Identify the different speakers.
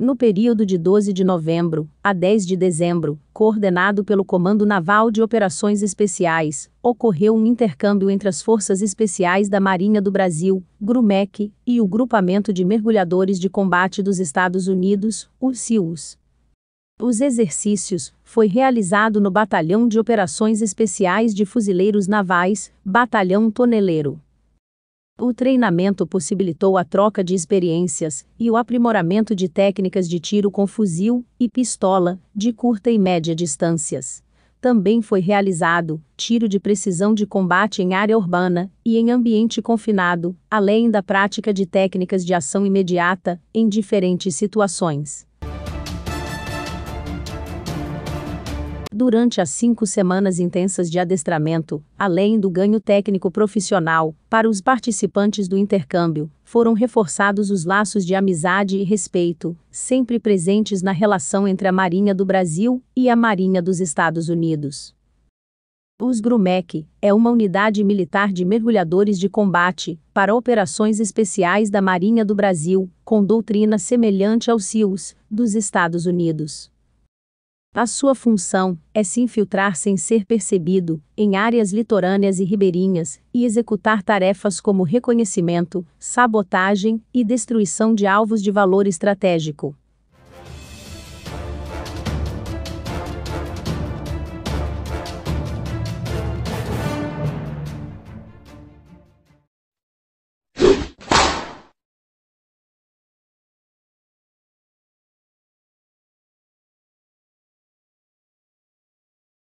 Speaker 1: no período de 12 de novembro a 10 de dezembro, coordenado pelo Comando Naval de Operações Especiais, ocorreu um intercâmbio entre as Forças Especiais da Marinha do Brasil, GRUMEC, e o Grupamento de Mergulhadores de Combate dos Estados Unidos, o Os exercícios foi realizado no Batalhão de Operações Especiais de Fuzileiros Navais, Batalhão Toneleiro. O treinamento possibilitou a troca de experiências e o aprimoramento de técnicas de tiro com fuzil e pistola, de curta e média distâncias. Também foi realizado tiro de precisão de combate em área urbana e em ambiente confinado, além da prática de técnicas de ação imediata em diferentes situações. durante as cinco semanas intensas de adestramento, além do ganho técnico profissional, para os participantes do intercâmbio, foram reforçados os laços de amizade e respeito, sempre presentes na relação entre a Marinha do Brasil e a Marinha dos Estados Unidos. O GRUMEC é uma unidade militar de mergulhadores de combate para operações especiais da Marinha do Brasil, com doutrina semelhante ao SEALS dos Estados Unidos. A sua função é se infiltrar sem ser percebido em áreas litorâneas e ribeirinhas e executar tarefas como reconhecimento, sabotagem e destruição de alvos de valor estratégico.